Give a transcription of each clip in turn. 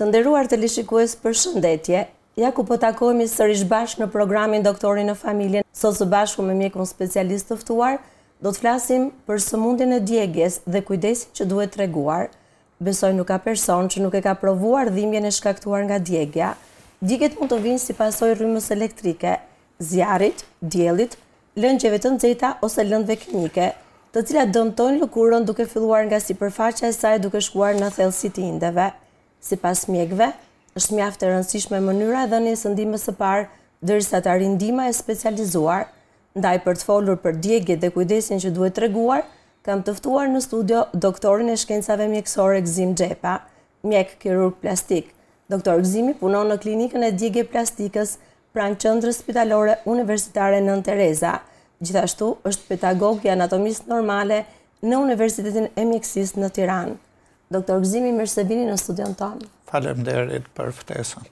Të nderuar të lishikues për shëndetje, ja ku po takojmë i sërish bashkë në programin doktorin në Familjen, sot së bashku me mjekun specialist tëftuar, do të flasim për sëmundin e djegjes dhe kujdesi që duhet të reguar. Besoj nuk ka person që nuk e ka provuar dhimjen e shkaktuar nga djegja. Djeget mund të vinë si pasoj rrymës elektrike, zjarit, djelit, lëngjeve të nëzeta ose lëndve kimike, të cilat dëmtojnë lukurën duke filluar nga si përfaqe e saj duke shkuar në thellësi të indeve si pas mjekve, është mjaftë e rëndësishme mënyra dhe një sëndime së parë dërsa të arindima e specializuar, ndaj për të folur për djegje dhe kujdesin që duhet të reguar, kam tëftuar në studio doktorin e shkencave mjekësore Gzim Gjepa, mjek kirurg plastik. Doktor Gzimi punon në klinikën e djegje plastikës pranë qëndrës spitalore universitare në Tereza. Gjithashtu është pedagog i anatomisë normale në Universitetin e Mjekësis në Tiranë. Doktor Gzimi, mirë se vini në studion tonë. Falem derit për ftesën.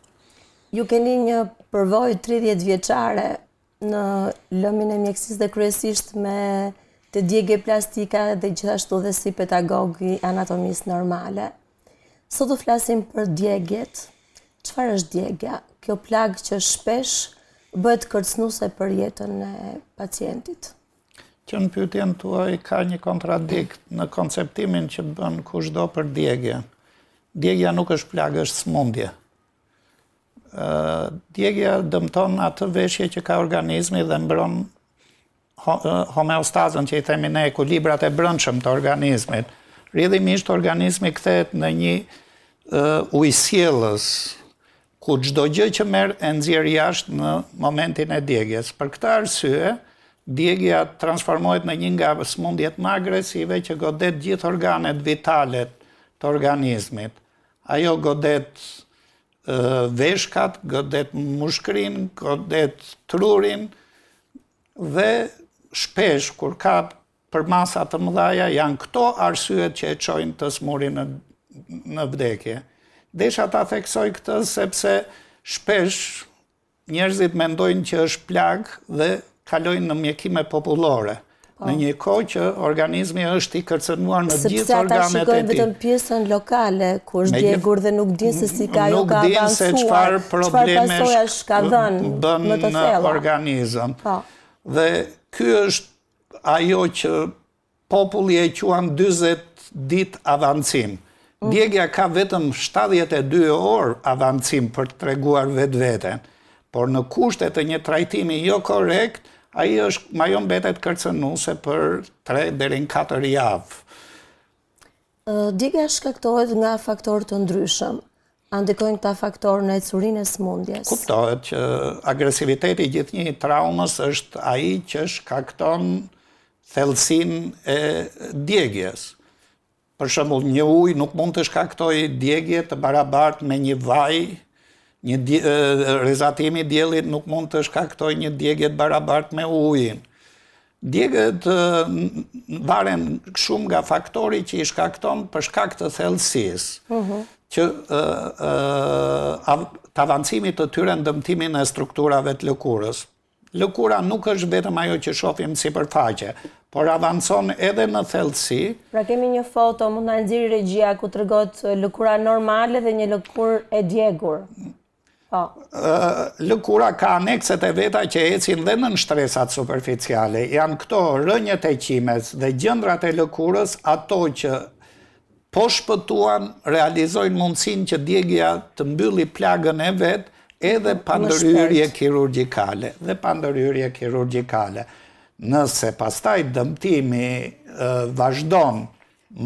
Ju keni një përvoj 30 vjeqare në lëmin e mjekësis dhe kryesisht me të djegje plastika dhe gjithashtu dhe si petagogi anatomisë normale. Sot të flasim për djegjet, qëfar është djegja? Kjo plagë që shpesh bëhet kërcnuse për jetën e pacientit që në pytjen të oj ka një kontradikt në konceptimin që bën kush do për djegje. Djegja nuk është plagë, është smundje. Djegja dëmton atë veshje që ka organizmi dhe mbron homeostazën që i themi ne, librat e brëndshëm të organizmit. Rridhimisht organizmi këthet në një ujësielës, ku gjdo gjë që merë e nëzirë jashtë në momentin e djegjes. Për këta arsye, Djegja transformojt në një nga smundjet më agresive që godet gjithë organet vitalet të organizmit. Ajo godet veshkat, godet mushkrin, godet trurin dhe shpesh kur ka për të mëdhaja janë këto arsyet që e qojnë të smurin në vdekje. Desha ta theksoj këtë sepse shpesh njerëzit mendojnë që është plak dhe kalojnë në mjekime popullore. Po. Në një kohë që organizmi është i kërcënuar në gjithë organet e ti. Sëpse ata shikojnë vetëm pjesën lokale, ku është djegur dhe nuk dinë se si ka jo ka avansuar, nuk dinë se qëfar probleme është bën në organizëm. Po. Dhe ky është ajo që populli e quan 20 dit avancim. Mm. Djegja ka vetëm 72 orë avancim për të treguar vetë vetën, por në kushtet e një trajtimi jo korekt, i është, majon betet mbetet kërcenuse për 3 dherin 4 javë. Diga shkaktohet nga faktor të ndryshëm. Andikojnë këta faktor në e curin e smundjes. Kuptohet që agresiviteti gjithë një traumës është i që shkakton thelsin e djegjes. Për shëmull, një uj nuk mund të shkaktoj djegje të barabart me një vajë një rezatimi djelit nuk mund të shkaktoj një djegjet barabart me ujin. Djegjet varen shumë nga faktori që i shkakton për shkakt të thelsis, që të avancimit të tyre në dëmtimin e strukturave të lëkurës. Lëkura nuk është betëm ajo që shofim si përfaqe, por avancon edhe në thellësi. Pra kemi një foto, mund në nëziri regjia, ku të rëgot lëkura normale dhe një lëkur e djegur. Po. Lëkura ka anekset e veta që ecin dhe në nështresat superficiale. Janë këto rënjët e qimes dhe gjëndrat e lëkurës ato që po shpëtuan realizojnë mundësin që djegja të mbylli plagën e vetë edhe pandërjurje kirurgikale. Dhe pandërjurje kirurgikale. Nëse pastaj dëmtimi vazhdonë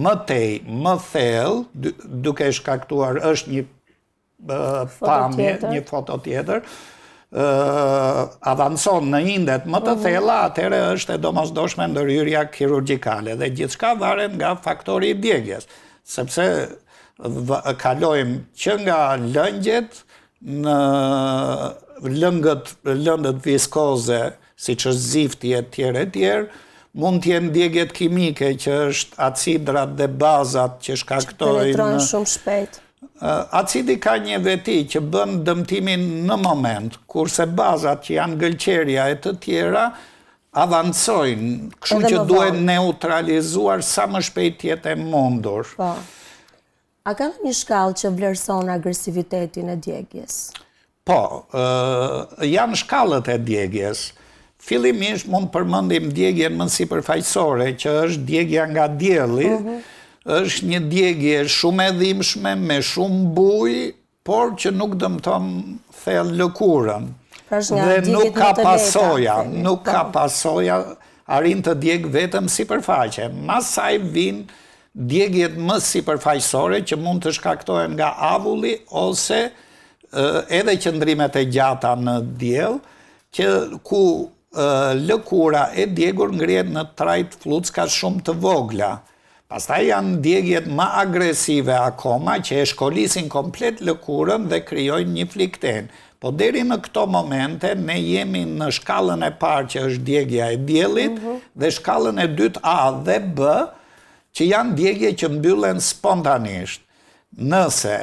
më tej, më thellë, duke shkaktuar është një pamje, një foto tjetër, uh, avanson në indet më të mhm. thela, atere është e domosdoshme ndërhyrja kirurgjikale dhe gjithçka varet nga faktori i djegjes, sepse kalojmë që nga lëngjet në lëngët, lëndët viskoze, si që zifti e tjere e tjere, mund të jenë ndjegjet kimike që është acidrat dhe bazat që shkaktojnë... penetrojnë shumë shpejt. Acidi ka një veti që bënë dëmtimin në moment, kurse bazat që janë gëlqeria e të tjera, avancojnë, këshu që duhet neutralizuar sa më shpejt tjetë e mundur. Po, a ka në një shkallë që vlerëson agresivitetin e djegjes? Po, janë shkallët e djegjes. Filimish mund përmëndim djegjen mënsi përfajsore, që është djegja nga djeli, mhm është një djegje shumë edhimshme, me shumë buj, por që nuk dëmëton thellë lëkurën. Pra Dhe nuk ka po. pasoja, nuk ka pasoja arin të djegë vetëm si përfaqe. Masaj vinë djegjet më si përfaqësore që mund të shkaktohen nga avulli ose edhe qëndrimet e gjata në djel, që ku lëkura e djegur ngrjet në trajt flutës ka shumë të vogla. Pasta janë djegjet ma agresive akoma që e shkolisin komplet lëkurën dhe kryojnë një flikten. Po deri në këto momente, ne jemi në shkallën e parë që është djegja e djelit mhm. dhe shkallën e dytë A dhe B që janë djegje që mbyllen spontanisht. Nëse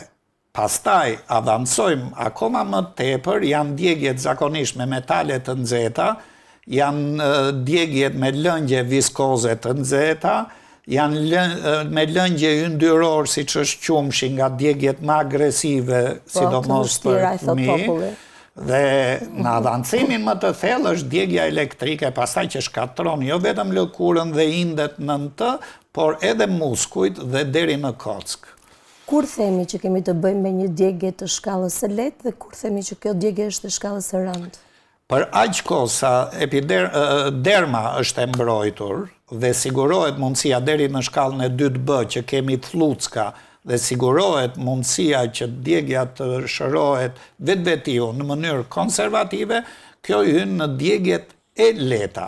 pastaj avancojmë akoma më tepër, janë djegjet zakonisht me metalet të nxeta, janë djegjet me lëngje viskozet të nxeta, janë me lëngje yndyror ndyrorë si që është qumshi nga djegjet ma agresive, si do mos për mi, dhe në adhancimin më të thellë është djegja elektrike, pasaj që shkatron jo vetëm lëkurën dhe indet në në të, por edhe muskujt dhe deri në kockë. Kur themi që kemi të bëjmë me një djegje të shkallës së lehtë dhe kur themi që kjo djegje është të shkallës së rëndë? për ko sa derma është e mbrojtur dhe sigurohet mundësia deri në shkallën e dytë b që kemi thlucka dhe sigurohet mundësia që djegja të shërohet vetë vetiu në mënyrë konservative, kjo hynë në djegjet e leta.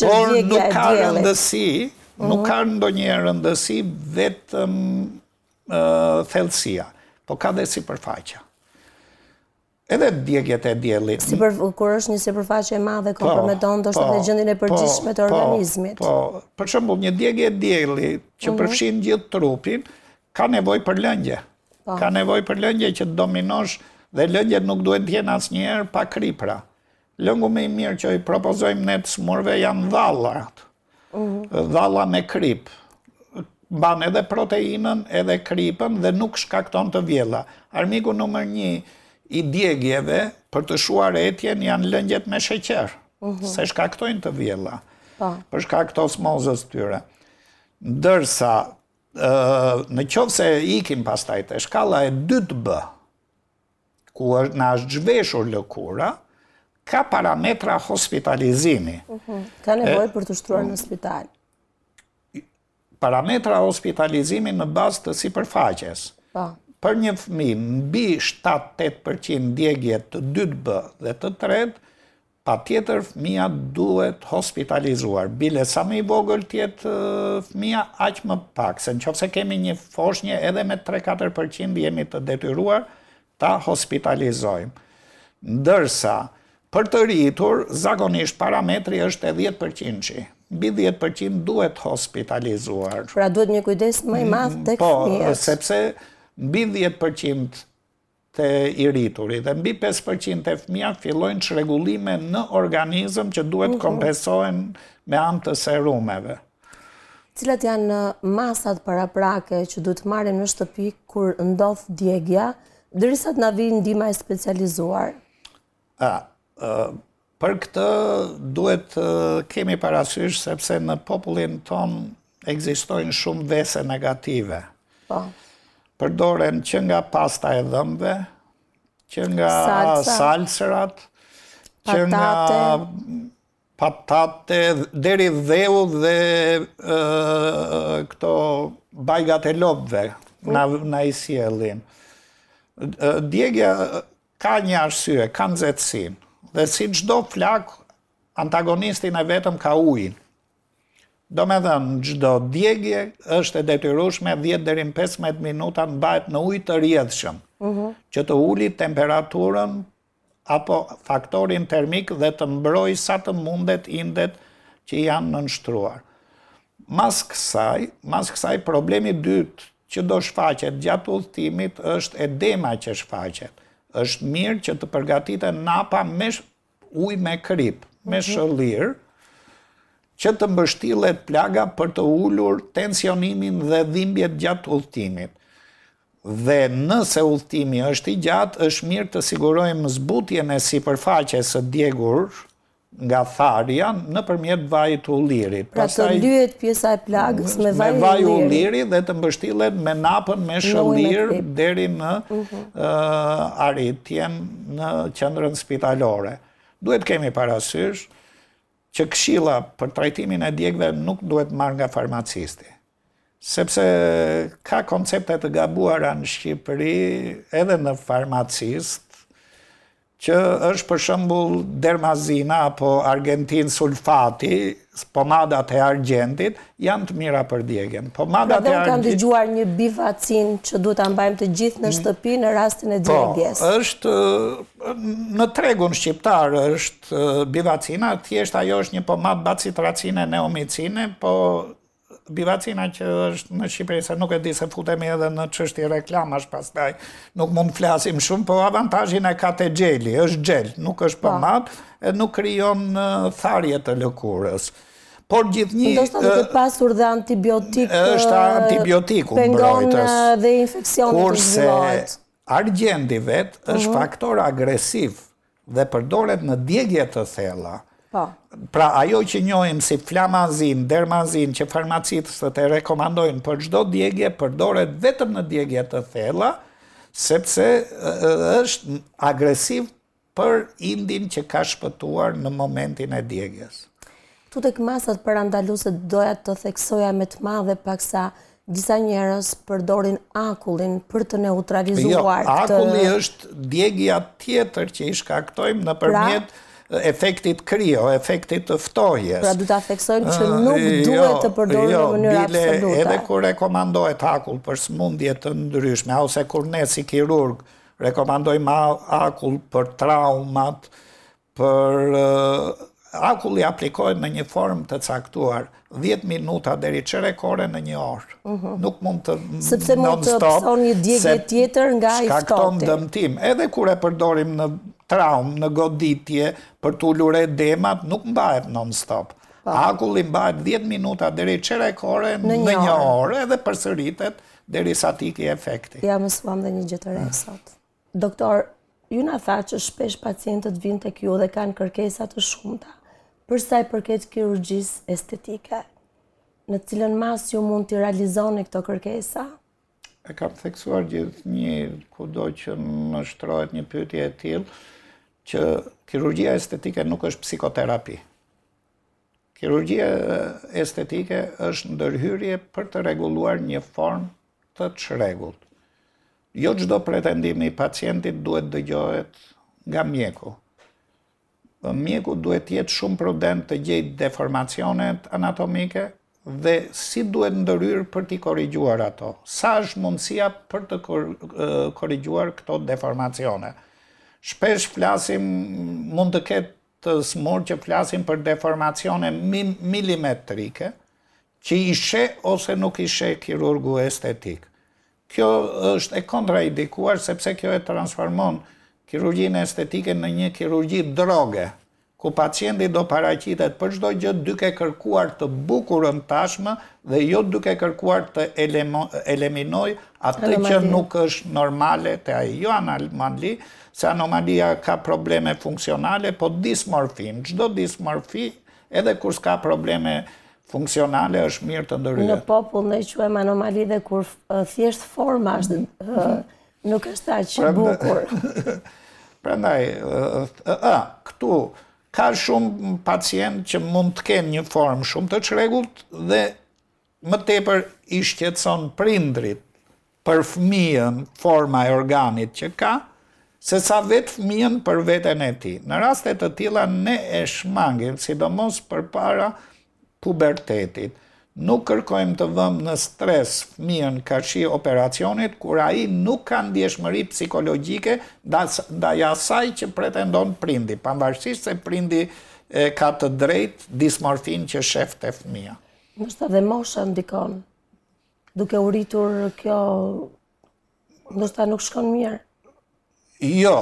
Por nuk ka rëndësi, nuk mhm. ka ndo një rëndësi vetëm thelsia, po ka dhe si përfaqa edhe djegjet e djeli. Si për, kur është një si përfaqe e madhe, komprometon po, të është po, gjëndin e po, përgjishme të po, organizmit. Po, po, për shumë, një bjegje e djeli që mhm. përfshin gjithë trupin, ka nevoj për lëngje. Ka nevoj për lëngje që të dominosh dhe lëngje nuk duhet të jenë asë njerë pa kripra. Lëngu me i mirë që i propozojmë ne të smurve janë dhalat. Dhala mhm. me krip. Ban edhe proteinën, edhe kripën dhe nuk shkakton të vjela. Armiku nëmër një, i djegjeve për të shuar etjen janë lëngjet me sheqer, se shkaktojnë të vjela, po. për shkaktos mozës tyre. Ndërsa, në qovë se ikim pastaj shkalla e 2B, ku në ashtë gjveshur lëkura, ka parametra hospitalizimi. Ka nevoj për të shtruar në spital. Parametra hospitalizimi në bazë të si përfaqes. Po për një fëmi mbi 7-8% ndjegje të dytë bë dhe të tretë, pa tjetër fëmija duhet hospitalizuar. Bile sa më i vogël tjetë fëmija, aqë më pak, se në qëfëse kemi një foshnje edhe me 3-4% jemi të detyruar, ta hospitalizojmë. Ndërsa, për të rritur, zakonisht parametri është e 10%. Bi 10% duhet hospitalizuar. Pra duhet një kujdes më i madhë mm, të këfënjës. Po, sepse mbi 10% të i rriturit dhe mbi 5% e fëmija fillojnë që regullime në organizëm që duhet kompensohen me antë të serumeve. Cilat janë uh, masat para prake që duhet marim në shtëpi kur ndodhë djegja, dërisat në vinë ndima e specializuar? A, uh, për këtë duhet uh, kemi parasysh sepse në popullin tonë egzistojnë shumë vese negative. Po, po përdoren që nga pasta e dhëmbëve, që nga salsërat, që nga patate, deri dheu dhe këto bajgat e lopëve në i sielin. Djegja ka një arsye, ka nëzetsin, dhe si qdo flak, antagonistin e vetëm ka ujnë. Do me dhe në gjdo djegje është e detyrushme 10 dheri 15 minuta në bajt në ujtë të rjedhshëm, mhm. që të uli temperaturën apo faktorin termik dhe të mbroj sa të mundet indet që janë në nështruar. Mas kësaj, mas kësaj problemi dytë që do shfaqet gjatë ullëtimit është edema që shfaqet. është mirë që të e napa me uj me kryp, me mhm. shëllirë, që të mbështilet plaga për të ullur tensionimin dhe dhimbjet gjatë ullëtimit. Dhe nëse ullëtimi është i gjatë, është mirë të sigurojmë zbutjen e si përfaqe së djegur nga tharja në përmjet vajit ullirit. Pra të lyet pjesa e plagës me vaj ullirit dhe të mbështilet me napën me shëllir deri në mhm. aritjen në qëndrën spitalore. Duhet kemi parasysh, që këshilla për trajtimin e djekve nuk duhet marrë nga farmacisti. Sepse ka konceptet të gabuara në Shqipëri edhe në farmacist, që është për shëmbull dermazina apo argentin sulfati, pomadat e argjentit janë të mira për djegjen. Pomadat pra e Pra dhe më dëgjuar një bivacin që du të ambajmë të gjithë në mm. shtëpi në rastin e po, djegjes. Po, është... Në tregun shqiptar është bivacina, thjesht ajo është një pomad bacitracine neomicine, po bivacina që është në Shqipëri, se nuk e di se futemi edhe në qështi reklamash pastaj, nuk mund flasim shumë, po avantajin e ka të gjeli, është gjel, nuk është pomad po. e nuk kryon tharje të lëkurës. Por gjithë një... Ndo shtë të pasur dhe antibiotikë... është antibiotiku mbrojtës. Pengon dhe infekcionit të zhvojtë. Kurse argendi vetë është mhm. faktor agresiv dhe përdoret në djegje të thella. Po. Pra ajo që njohim si flamazin, dermazin, që farmacitës të të rekomandojnë për gjdo djegje, përdoret vetëm në djegje të thella, sepse është agresiv për indin që ka shpëtuar në momentin e djegjes. Tu të këmasat për andaluset doja të theksoja me të madhe pak sa disa njerës përdorin akullin për të neutralizuar jo, këtë... Jo, akulli është djegja tjetër që i shkaktojmë në pra? përmjet eh, efektit kryo, efektit të ftojes. Pra du të theksojmë që eh, nuk jo, duhet të përdojnë jo, në mënyrë absoluta. edhe kur rekomandojt akull për smundjet të ndryshme, au se kur ne si kirurg rekomandojmë akull për traumat, për eh, akulli aplikohet në një formë të caktuar 10 minuta deri çere kore në një orë. Mhm. Nuk mund të sepse mund të pëson një djegje tjetër nga i ftohtë. Shkakton dëmtim. Edhe kur e përdorim në traumë, në goditje për të ullure demat, nuk mbahet non stop. Po. Akulli mbahet 10 minuta deri çere kore në, një, orë edhe përsëritet derisa ti ke efekti. Ja së dhe një gjë të mm. sot. Doktor, ju na tha që shpesh pacientët vinë tek ju dhe kanë kërkesa të shumta përsa i përket kirurgjis estetike, në cilën mas ju mund të realizoni këto kërkesa? E kam theksuar gjithë një kudo që më shtrojt një pytje e tilë, që kirurgjia estetike nuk është psikoterapi. Kirurgjia estetike është ndërhyrje për të reguluar një form të të shregut. Jo gjdo pretendimi, pacientit duhet dëgjohet nga mjeku dhe mjeku duhet jetë shumë prudent të gjejtë deformacionet anatomike dhe si duhet ndëryrë për t'i korigjuar ato. Sa është mundësia për të korigjuar këto deformacione? Shpesh flasim, mund të ketë të smurë që flasim për deformacione milimetrike, që ishe ose nuk ishe kirurgu estetik. Kjo është e kontra i dikuar, sepse kjo e transformonë kirurgjin e estetike në një kirurgji droge, ku pacienti do paracitet për çdo gjë duke kërkuar të bukurën tashmë dhe jo duke kërkuar të eliminoj atë që nuk është normale te ai. Jo anomali, se anomalia ka probleme funksionale, po dismorfin, gjdo dismorfi, edhe kur s'ka probleme funksionale, është mirë të ndërrujet. Në popull në i quajmë anomali dhe kur thjeshtë forma është Nuk është ta që bukur. Pra ndaj, këtu ka shumë pacient që mund të kenë një formë shumë të qregullt dhe më tepër i shqetson prindrit për fëmijën forma e organit që ka, se sa vetë fëmijën për vetën e ti. Në rastet të tila ne e shmangin, sidomos për para pubertetit nuk kërkojmë të vëmë në stres fëmijën kërshi operacionit, kur a i nuk kanë djeshmëri psikologjike da jasaj që pretendon prindi, panvarsisht se prindi ka të drejt dismorfin që sheft e fëmija. Nështë edhe mosha ndikon, duke uritur kjo, nështë ta nuk shkon mirë? Jo,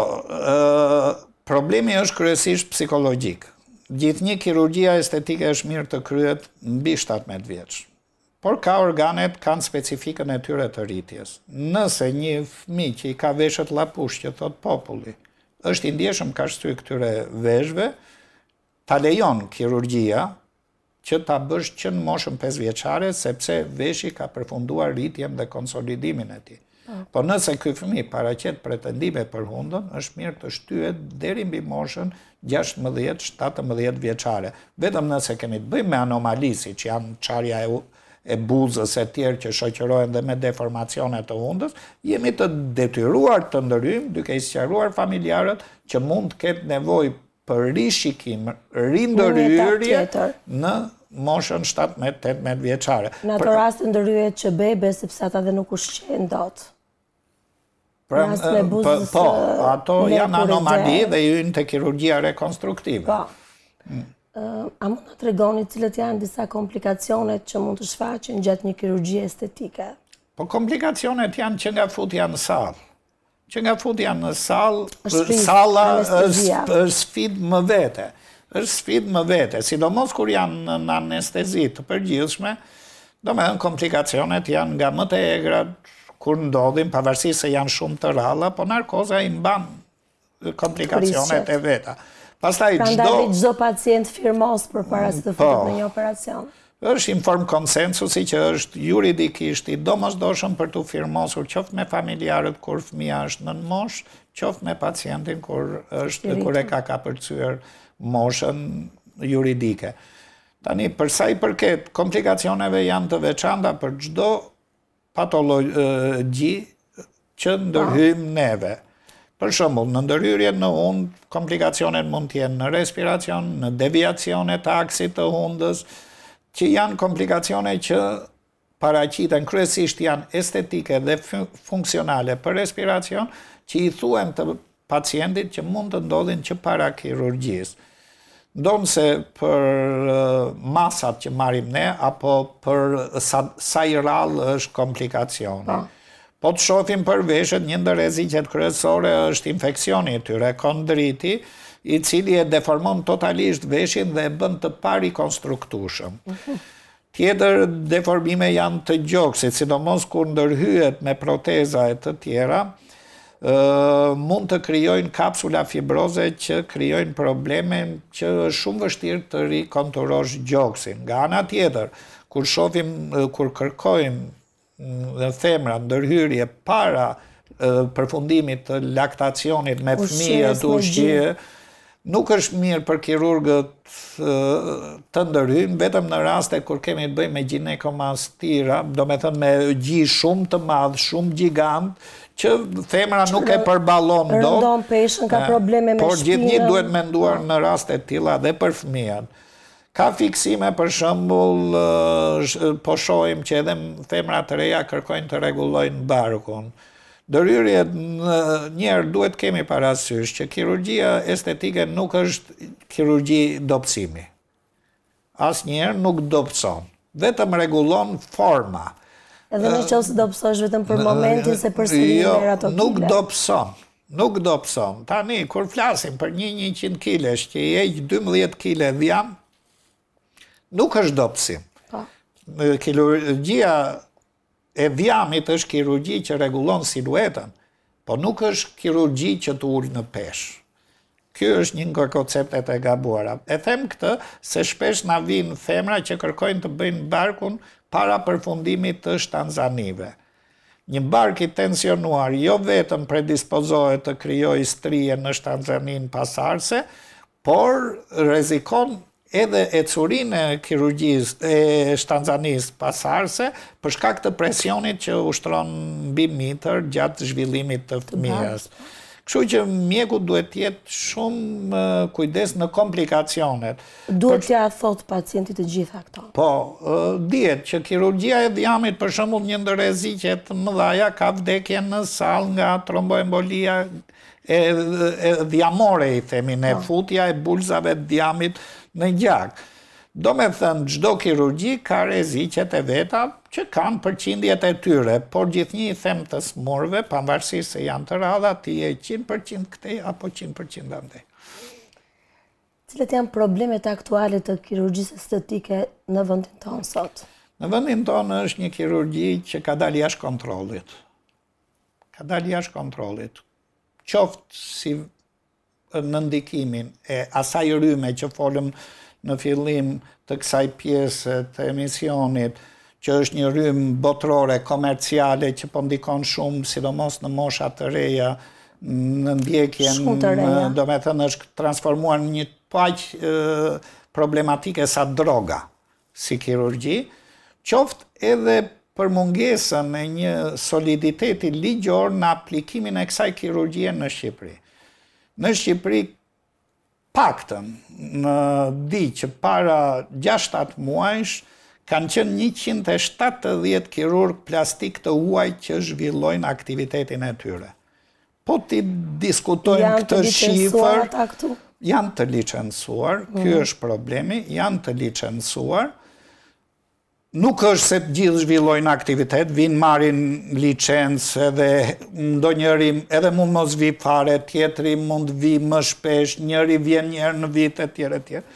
problemi është kërësisht psikologjikë. Gjithë një kirurgia estetike është mirë të kryet në bi 17 vjeç. Por ka organet kanë specifikën e tyre të rritjes. Nëse një fmi që i ka veshët lapush që thot populli, është i ndjeshëm ka shtu i këtyre veshve, ta lejon kirurgia që ta bësh që në moshën 5 vjeçare, sepse veshë i ka përfunduar rritjem dhe konsolidimin e ti. Po. po nëse ky fëmi paraqet pretendime për hundën, është mirë të shtyhet deri mbi moshën 16-17 vjeçare. Vetëm nëse kemi të bëjmë me anomali si që janë qarja e e buzës e tjerë që shoqërohen dhe me deformacione të hundës, jemi të detyruar të ndërrym duke i sqaruar familjarët që mund të ketë nevojë për rishikim, rindërryrje në moshën 17-18 vjeçare. Në atë rastë ndërryhet që bebe sepse ata dhe nuk ushqen dot. Pra, po, po ato janë anomali dhe ju në të kirurgia rekonstruktive. Po, a mund të tregoni cilët janë disa komplikacionet që mund të shfaqen gjatë një kirurgia estetike? Po, komplikacionet janë që nga fut janë salë. Që nga fut janë në salë, sala është sfit më vete. është sfit më vete, sidomos kur janë në anestezit të përgjithshme, do me në komplikacionet janë nga më të egrat, kur ndodhin, pavarësi se janë shumë të ralla, po narkoza i mban komplikacionet e veta. Pastaj, pra ndalli gjdo pacient firmos për mm, paras të po. fërët në një operacion? është inform konsensusi që është juridikisht i mos doshëm për të firmosur qoftë me familjarët kur fëmija është në mosh, qoftë me pacientin kur është Shiritu. kure ka ka moshën juridike. Tani, përsa i përket, komplikacioneve janë të veçanda për gjdo patologi që ndërhyjmë neve. Për shumë, në ndërhyrje në hund, komplikacionet mund tjenë në respiracion, në deviacionet aksit të hundës, që janë komplikacione që paracitën kryesisht janë estetike dhe funksionale për respiracion, që i thuem të pacientit që mund të ndodhin që para kirurgjisë ndonë se për masat që marim ne, apo për sa, i rallë është komplikacioni. Po, po të shofim për veshët, një ndër rezikjet kryesore është infekcioni të tyre, kondriti, i cili e deformon totalisht veshin dhe bënd të pari konstruktushëm. Tjetër deformime janë të gjokësit, sidomos kur ndërhyet me proteza e të tjera, mund të kryojnë kapsula fibroze që kryojnë probleme që shumë vështirë të rikonturosh gjoksin. Nga anë atjetër, kur shofim, kur kërkojmë mm, dhe themra në dërhyrje para përfundimit të laktacionit me fmi e të ushqie, nuk është mirë për kirurgët të ndërhyjnë, vetëm në raste kur kemi të bëjmë me gjinekomastira, do me thënë me gjishë shumë të madhë, shumë gjigantë, që femra nuk e përbalon do. peshën, ka probleme me Por gjithë një duhet me nduar në rast e tila dhe për fëmijën. Ka fiksime për shëmbull, po shojmë që edhe femra të reja kërkojnë të regullojnë barkun. Dëryrjet njerë duhet kemi parasysh që kirurgia estetike nuk është kirurgi dopsimi. As njerë nuk dopson, vetëm regullon Forma. Edhe në qësë do pësosh vetëm për momentin se për së një jo, ato kile. Nuk do pëson, nuk do pëson. Tani, kur flasim për një një qënë kile, shë që e 12 kile vjam, nuk është do pësim. Po. Kirurgia e vjamit është kirurgi që regulon siluetën, po nuk është kirurgi që të urjë në peshë. Kjo është një nga konceptet e gabuara. E them këtë se shpesh nga vinë femra që kërkojnë të bëjnë barkun para përfundimit të shtanzanive. Një barki tensionuar jo vetëm predispozohet të kryoj strije në shtanzanin pasarse, por rezikon edhe e curin e kirurgjist e shtanzanis pasarse përshka këtë presionit që ushtron bimitër gjatë zhvillimit të fëmijas. Kështu që mjeku duhet tjetë shumë kujdes në komplikacionet. Duhet tja e thotë pacientit të gjitha këto? Po, djetë që kirurgia e dhjamit për shumë një ndërezi që të më dhaja ka vdekje në sal nga tromboembolia dhjamore i themin e po. futja e bulzave dhjamit në gjakë. Do me thënë, gjdo kirurgji ka rezicet e veta që kanë përqindjet e tyre, por gjithë një i them të smorve, pa se janë të radha, ti e 100% këte, apo 100% ande. Cilët janë problemet aktualit të kirurgjisë estetike në vëndin tonë sot? Në vëndin tonë është një kirurgji që ka dalë jash kontrolit. Ka dalë jash kontrolit. Qoftë si në ndikimin e asaj rrime që folëm, në fillim të kësaj pjesë të emisionit, që është një rrymë botrore, komerciale, që po ndikon shumë, sidomos në mosha të reja, në ndjekje, do me thënë është transformuar në një paqë problematike sa droga si kirurgji, qoftë edhe për mungesën e një soliditeti ligjor në aplikimin e kësaj kirurgje në Shqipëri. Në Shqipëri paktën në di që para 6-7 muajsh kanë qenë 170 kirurg plastik të uaj që zhvillojnë aktivitetin e tyre. Po ti diskutojmë këtë shifër, janë të licensuar, kjo mhm. është problemi, janë të licensuar, Nuk është se gjithë zhvillojnë aktivitet, vinë marin licencë edhe ndo njëri, edhe mund mos vi fare, tjetëri mund vi më shpesh, njëri vjen njërë në vitë, tjere, tjere.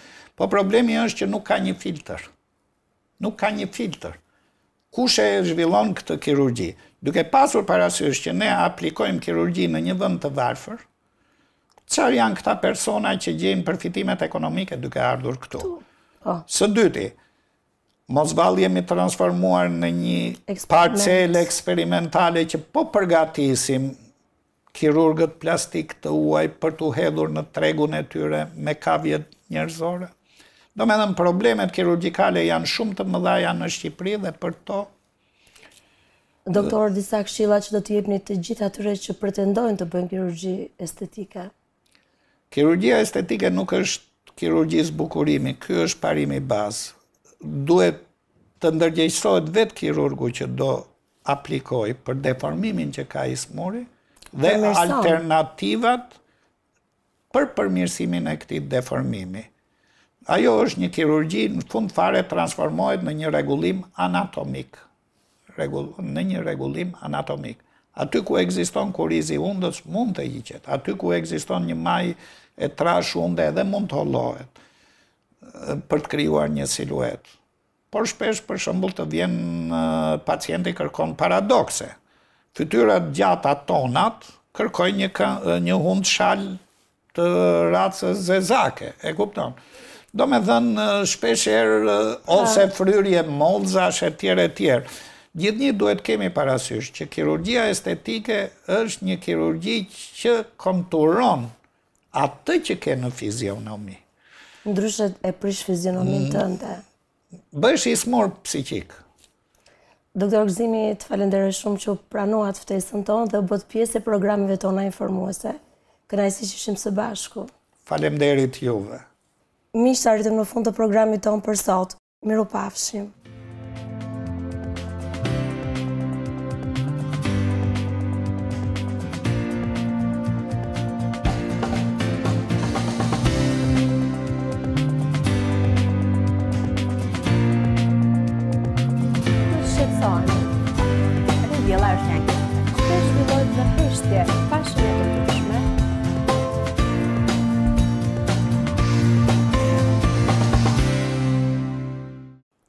Po problemi është që nuk ka një filter. Nuk ka një filter. Kushe e zhvillon këtë kirurgji? Duke pasur parasysh që ne aplikojmë kirurgji në një dëmë të varfër, qërë janë këta persona që gjenë përfitimet ekonomike duke ardhur këtu? Po. Së dyti, mos jemi transformuar në një parcele eksperimentale që po përgatisim kirurgët plastik të uaj për të hedhur në tregun e tyre me kavjet njërzore. Do me dhe problemet kirurgikale janë shumë të mëdha janë në Shqipëri dhe për to. Doktor, disa këshilla që do të jepni të të atyre që pretendojnë të bëjnë kirurgji estetika? Kirurgjia estetike nuk është kirurgjis bukurimi, kjo është parimi bazë duhet të ndërgjegjësohet vetë kirurgu që do aplikoj për deformimin që ka i dhe alternativat për përmirësimin e këtij deformimi. Ajo është një kirurgji në fund fare transformohet në një rregullim anatomik. në një rregullim anatomik. Aty ku ekziston kurizi undës mund të hiqet. Aty ku ekziston një maj e trash unde edhe mund të hollohet për të kryuar një siluet. Por shpesh për shëmbull të vjen pacienti kërkon paradokse. Fytyrat gjata tonat kërkoj një, një hund shalë të racës zezake, e kupton? Do me dhenë shpesher ose fryrje molzash e tjere tjere. Gjithë një duhet kemi parasysh që kirurgia estetike është një kirurgi që konturon atë që ke në fizionomi. Ndryshet e prish fizionomin mm. të ndë. Bëjsh i smorë psikik. Doktor Gzimi, të falendere shumë që pranua ftesën tonë dhe bëtë pjesë e programive tona informuese. Këna i si që shimë së bashku. Falemderit juve. Mi shtarit në fund të programit tonë për sot. Miru pafshim.